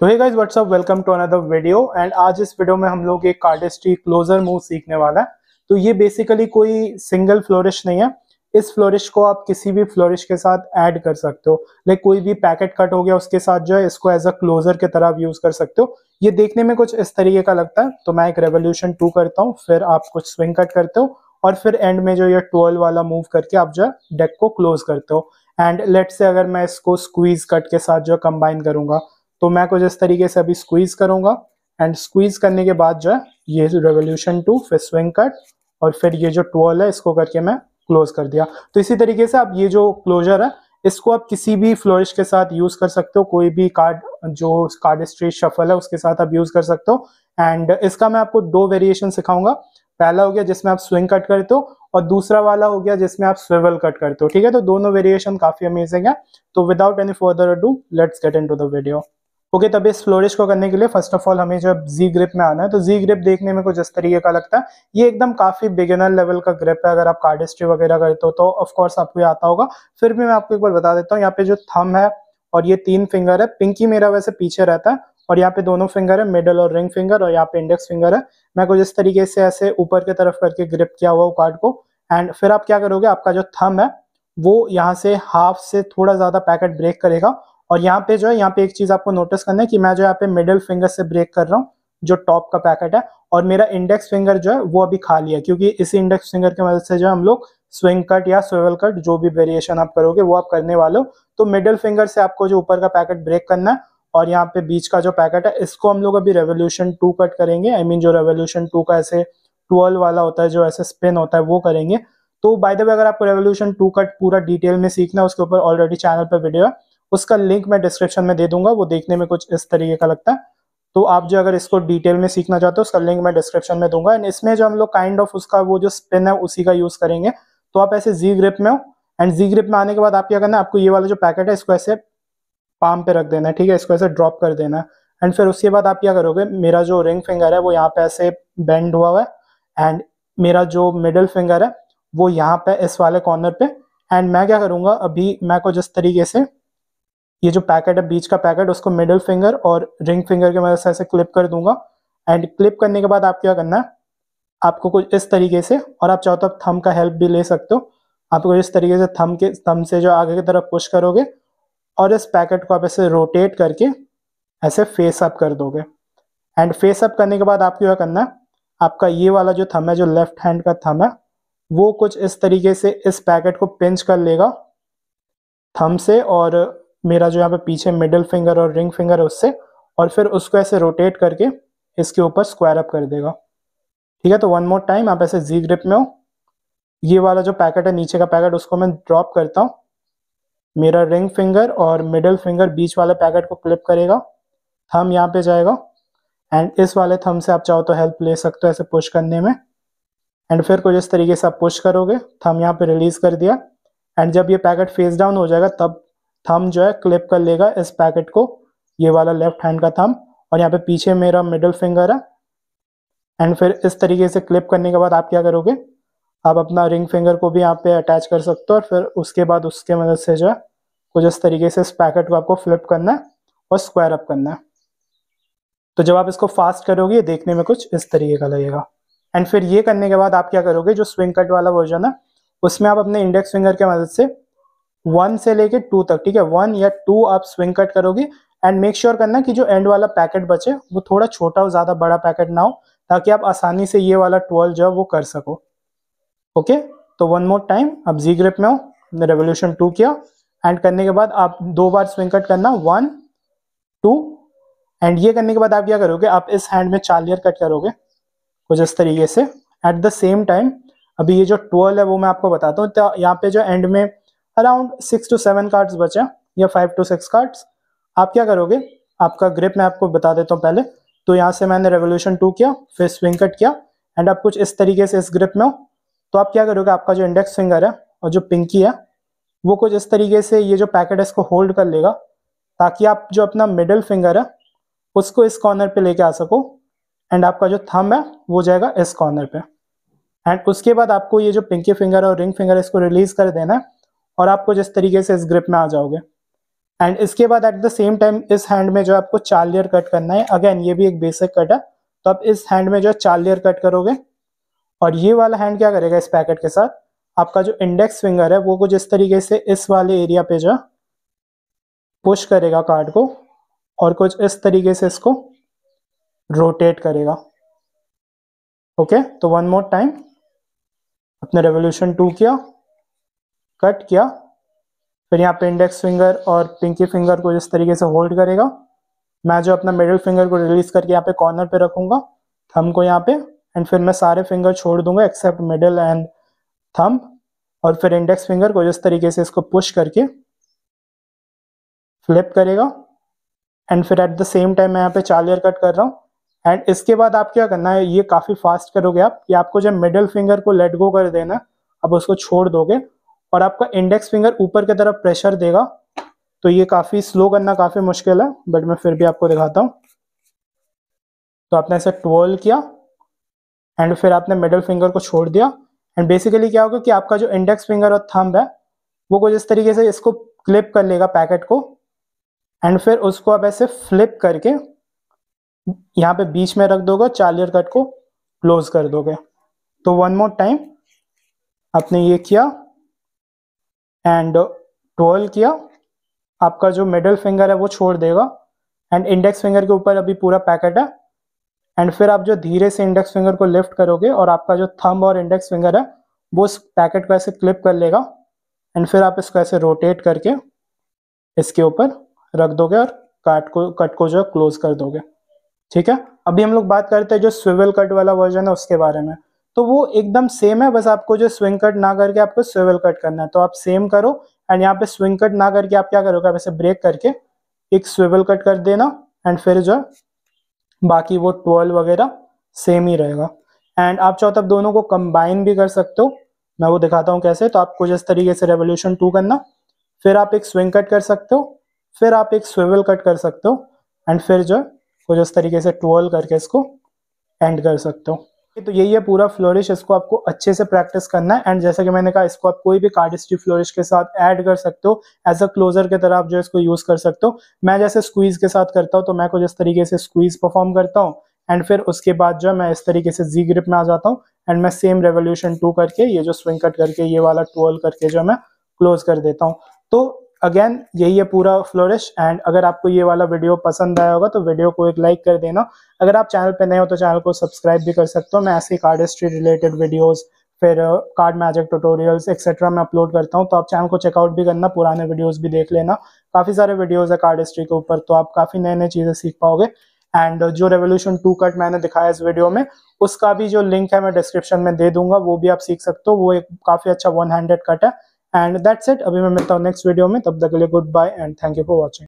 तो hey guys what's up welcome to another video and आज इस वीडियो में हम लोग एक कार्डिस्ट्री क्लोजर मूव सीखने वाला है तो ये बेसिकली कोई सिंगल फ्लोरिश नहीं है इस फ्लोरिश को आप किसी भी फ्लोरिश के साथ ऐड कर सकते हो लाइक कोई भी पैकेट कट हो गया उसके साथ जो है इसको एज अ क्लोजर के तरह आप यूज कर सकते हो ये देखने में कुछ इस तरीके का लगता है तो मैं एक रेवोल्यूशन टू करता हूँ फिर आप कुछ स्विंग कट करते हो और फिर एंड में जो ये ट्वेल्व वाला मूव करके आप जो है डेक को क्लोज करते हो एंड लेट से अगर मैं इसको स्क्वीज कट के साथ जो कंबाइन करूंगा तो मैं कुछ इस तरीके से अभी स्क्वीज करूंगा एंड स्क्वीज करने के बाद जो है ये रेवोल्यूशन टू फिर स्विंग कट और फिर ये जो ट्वेल्व है इसको करके मैं क्लोज कर दिया तो इसी तरीके से आप ये जो क्लोजर है इसको आप किसी भी फ्लोरिश के साथ यूज कर सकते हो कोई भी कार्ड जो कार्ड स्ट्री शफल है उसके साथ आप यूज कर सकते हो एंड इसका मैं आपको दो वेरिएशन सिखाऊंगा पहला हो गया जिसमें आप स्विंग कट करते हो और दूसरा वाला हो गया जिसमें आप स्विवल कट करते हो ठीक है तो दोनों वेरिएशन काफी अमेजिंग है तो without any further do let's get into the video okay तब तो इस फ्लोरिश को करने के लिए फर्स्ट ऑफ ऑल हमें जब जी ग्रिप में आना है तो जी ग्रिप देखने में कुछ इस तरीके का लगता है ये एकदम काफी बिगिनर लेवल का ग्रिप है अगर आप कार्डिस्ट्री वगैरह करते हो तो ऑफकोर्स आपको आता होगा फिर भी मैं आपको एक बार बता देता हूँ यहाँ पे जो थम है और ये तीन फिंगर है पिंकी मेरा वैसे पीछे रहता है और यहाँ पे दोनों फिंगर है मिडल और रिंग फिंगर और यहाँ पे इंडेक्स फिंगर है मैं कुछ इस तरीके से ऐसे ऊपर की तरफ करके ग्रिप किया हुआ कार्ड को एंड फिर आप क्या करोगे आपका जो थम है वो यहाँ से हाफ से थोड़ा ज्यादा पैकेट ब्रेक करेगा और यहाँ पे जो है यहाँ पे एक चीज आपको नोटिस करना है कि मैं जो यहाँ पे मिडिल फिंगर से ब्रेक कर रहा हूँ जो टॉप का पैकेट है और मेरा इंडेक्स फिंगर जो है वो अभी खाली है क्योंकि इसी इंडेक्स फिंगर की मदद से जो है हम लोग स्विंग कट या स्वेवल कट जो भी वेरिएशन आप करोगे वो आप करने वाले हो तो मिडिल फिंगर से आपको जो ऊपर का पैकेट ब्रेक करना है और यहाँ पे बीच का जो पैकेट है इसको हम लोग अभी रेवोल्यूशन टू कट करेंगे आई I मीन mean, जो रेवोल्यूशन टू का ऐसे ट्वेल्व वाला होता है जो ऐसे स्पिन होता है वो करेंगे तो बाय द वे अगर आपको रेवोल्यूशन टू कट पूरा डिटेल में सीखना है उसके ऊपर ऑलरेडी चैनल पर वीडियो है उसका लिंक मैं डिस्क्रिप्शन में दे दूंगा वो देखने में कुछ इस तरीके का लगता है तो आप जो अगर इसको डिटेल में सीखना चाहते हो उसका लिंक मैं डिस्क्रिप्शन में दूंगा एंड इसमें जो हम लोग काइंड ऑफ उसका वो जो स्पिन है उसी का यूज करेंगे तो आप ऐसे जी ग्रिप में हो एंड जी ग्रिप में आने के बाद आप क्या करना है आपको ये वाला जो पैकेट है इसको ऐसे पाम पे रख देना है ठीक है इसको ऐसे ड्रॉप कर देना है एंड फिर उसके बाद आप क्या करोगे मेरा जो रिंग फिंगर है वो यहाँ पे ऐसे बेंड हुआ हुआ है एंड मेरा जो मिडल फिंगर है वो यहाँ पे इस वाले कॉर्नर पे एंड मैं क्या करूँगा अभी मैं को जिस तरीके से ये जो पैकेट है बीच का पैकेट उसको मिडिल फिंगर और रिंग फिंगर की मदद से ऐसे क्लिप कर दूंगा एंड क्लिप करने के बाद आप क्या करना है आपको कुछ इस तरीके से और आप चाहो तो आप थम का हेल्प भी ले सकते हो आपको इस तरीके से थम के थम से जो आगे की तरफ पुश करोगे और इस पैकेट को आप ऐसे रोटेट करके ऐसे फेस अप कर दोगे एंड फेस अप करने के बाद आपको क्या करना है आपका ये वाला जो थम है जो लेफ्ट हैंड का थम है वो कुछ इस तरीके से इस पैकेट को पिंच कर लेगा थम से और मेरा जो यहाँ पे पीछे मिडिल फिंगर और रिंग फिंगर है उससे और फिर उसको ऐसे रोटेट करके इसके ऊपर स्क्वायर अप कर देगा ठीक है तो वन मोर टाइम आप ऐसे जी ग्रिप में हो ये वाला जो पैकेट है नीचे का पैकेट उसको मैं ड्रॉप करता हूँ मेरा रिंग फिंगर और मिडिल फिंगर बीच वाले पैकेट को क्लिप करेगा थम यहाँ पे जाएगा एंड इस वाले थम से आप चाहो तो हेल्प ले सकते हो ऐसे पुश करने में एंड फिर कुछ इस तरीके से आप पुश करोगे थम यहाँ पे रिलीज कर दिया एंड जब ये पैकेट फेस डाउन हो जाएगा तब थम जो है क्लिप कर लेगा इस पैकेट को ये वाला लेफ्ट हैंड का थम और यहाँ पे पीछे मेरा मिडल फिंगर है एंड फिर इस तरीके से क्लिप करने के बाद आप क्या करोगे आप अपना रिंग फिंगर को भी यहाँ पे अटैच कर सकते हो और फिर उसके बाद उसके मदद से जो है कुछ इस तरीके से इस पैकेट को आपको फ्लिप करना है और स्क्वायर अप करना है तो जब आप इसको फास्ट करोगे देखने में कुछ इस तरीके का लगेगा एंड फिर ये करने के बाद आप क्या करोगे जो स्विंग कट वाला वर्जन है उसमें आप अपने इंडेक्स फिंगर के मदद से वन से लेके टू तक ठीक है वन या टू आप स्विंग कट करोगे एंड मेक श्योर करना कि जो एंड वाला पैकेट बचे वो थोड़ा छोटा हो ज़्यादा बड़ा पैकेट ना हो ताकि आप आसानी से ये वाला ट्वेल्व जो है वो कर सको ओके तो वन मोर टाइम आप जी ग्रिप में हो रेवोल्यूशन टू किया एंड करने के बाद आप दो बार स्विंग कट करना वन टू एंड ये करने के बाद आप क्या करोगे आप इस हैंड में चार लेयर कट करोगे कुछ इस तरीके से एट द सेम टाइम अभी ये जो ट्वेल्व है वो मैं आपको बताता हूँ तो यहाँ पे जो एंड में around six to seven cards बचे या फाइव टू सिक्स कार्ड्स आप क्या करोगे आपका ग्रिप मैं आपको बता देता हूँ पहले तो यहाँ से मैंने रेवोल्यूशन टू किया फिर स्विंग कट किया एंड आप कुछ इस तरीके से इस ग्रिप में हो तो आप क्या करोगे आपका जो इंडेक्स फिंगर है और जो पिंकी है वो कुछ इस तरीके से ये जो पैकेट है इसको होल्ड कर लेगा ताकि आप जो अपना मिडल फिंगर है उसको इस कॉर्नर पे लेके आ सको एंड आपका जो थम है वो जाएगा इस कॉर्नर पे एंड उसके बाद आपको ये जो पिंकी फिंगर और रिंग फिंगर है इसको रिलीज कर देना है और आप कुछ इस तरीके से इस ग्रिप में आ जाओगे एंड इसके बाद एट द सेम टाइम इस हैंड में जो आपको चार लेयर कट करना है अगेन ये भी एक बेसिक कट है तो आप इस हैंड में जो है चार लेयर कट करोगे और ये वाला हैंड क्या करेगा इस पैकेट के साथ आपका जो इंडेक्स फिंगर है वो कुछ इस तरीके से इस वाले एरिया पे जो पुश करेगा कार्ड को और कुछ इस तरीके से इसको रोटेट करेगा ओके okay? तो वन मोर टाइम अपने रेवोल्यूशन टू किया कट किया फिर यहाँ पे इंडेक्स फिंगर और पिंकी फिंगर को जिस तरीके से होल्ड करेगा मैं जो अपना मिडिल फिंगर को रिलीज करके यहाँ पे कॉर्नर पे रखूंगा थम को यहाँ पे एंड फिर मैं सारे फिंगर छोड़ दूंगा एक्सेप्ट मिडिल एंड थम और फिर इंडेक्स फिंगर को जिस तरीके से इसको पुश करके फ्लिप करेगा एंड फिर एट द सेम टाइम मैं यहाँ पे चार लेयर कट कर रहा हूँ एंड इसके बाद आप क्या करना है ये काफ़ी फास्ट करोगे आप कि आपको जब मिडिल फिंगर को लेट गो कर देना अब उसको छोड़ दोगे और आपका इंडेक्स फिंगर ऊपर की तरफ प्रेशर देगा तो ये काफ़ी स्लो करना काफ़ी मुश्किल है बट मैं फिर भी आपको दिखाता हूँ तो आपने ऐसे ट्वेल्व किया एंड फिर आपने मिडल फिंगर को छोड़ दिया एंड बेसिकली क्या होगा कि आपका जो इंडेक्स फिंगर और थंब है वो कुछ इस तरीके से इसको क्लिप कर लेगा पैकेट को एंड फिर उसको आप ऐसे फ्लिप करके यहाँ पे बीच में रख दोगे चार्जर कट को क्लोज कर दोगे तो वन मोर टाइम आपने ये किया एंड ट्वेल किया आपका जो मिडल फिंगर है वो छोड़ देगा एंड इंडेक्स फिंगर के ऊपर अभी पूरा पैकेट है एंड फिर आप जो धीरे से इंडेक्स फिंगर को लिफ्ट करोगे और आपका जो थंब और इंडेक्स फिंगर है वो उस पैकेट को ऐसे क्लिप कर लेगा एंड फिर आप इसको ऐसे रोटेट करके इसके ऊपर रख दोगे और काट को कट को जो है क्लोज कर दोगे ठीक है अभी हम लोग बात करते हैं जो स्विवल कट वाला वर्जन है उसके बारे में तो वो एकदम सेम है बस आपको जो स्विंग कट ना करके आपको स्वेवल कट करना है तो आप सेम करो एंड यहाँ पे स्विंग कट ना करके आप क्या करोगे आप ऐसे ब्रेक करके एक स्वेवल कट कर देना एंड फिर जो बाकी वो ट्वेल्व वगैरह सेम ही रहेगा एंड आप चाहो तो आप दोनों को कंबाइन भी कर सकते हो मैं वो दिखाता हूँ कैसे तो आप कुछ इस तरीके से रेवोल्यूशन टू करना फिर आप एक स्विंग कट कर सकते हो फिर आप एक स्वेवल कट कर सकते हो एंड फिर जो कुछ इस तरीके से ट्वेल्व करके इसको एंड कर सकते हो तो यही है पूरा फ्लोरिश इसको आपको अच्छे से प्रैक्टिस करना है एंड जैसा कि मैंने कहा इसको आप कोई भी कार्डिस्ट्री फ्लोरिश के साथ ऐड कर सकते हो एज अ क्लोजर की तरह आप जो इसको यूज कर सकते हो मैं जैसे स्क्वीज के साथ करता हूँ तो मैं कुछ इस तरीके से स्क्वीज परफॉर्म करता हूँ एंड फिर उसके बाद जो है मैं इस तरीके से जी ग्रिप में आ जाता हूँ एंड मैं सेम रेवोल्यूशन टू करके ये जो स्विंग कट करके ये वाला ट्वेल्व करके जो मैं क्लोज कर देता हूँ तो अगेन यही है पूरा फ्लोरिश एंड अगर आपको ये वाला वीडियो पसंद आया होगा तो वीडियो को एक लाइक कर देना अगर आप चैनल पे नए हो तो चैनल को सब्सक्राइब भी कर सकते हो मैं ऐसे कार्ड हिस्ट्री रिलेटेड वीडियोज़ फिर कार्ड मैजिक ट्यूटोरियल्स एक्सेट्रा मैं अपलोड करता हूँ तो आप चैनल को चेकआउट भी करना पुराने वीडियोज़ भी देख लेना काफ़ी सारे वीडियोज़ है कार्ड हिस्ट्री के ऊपर तो आप काफ़ी नए नए चीज़ें सीख पाओगे एंड uh, जो रेवोल्यूशन टू कट मैंने दिखाया इस वीडियो में उसका भी जो लिंक है मैं डिस्क्रिप्शन में दे दूंगा वो भी आप सीख सकते हो वो एक काफ़ी अच्छा वन हैंडेड कट है एंड दैट्स इट अभी मैं मिलता हूँ नेक्स्ट वीडियो में तब तक के लिए goodbye and thank you for watching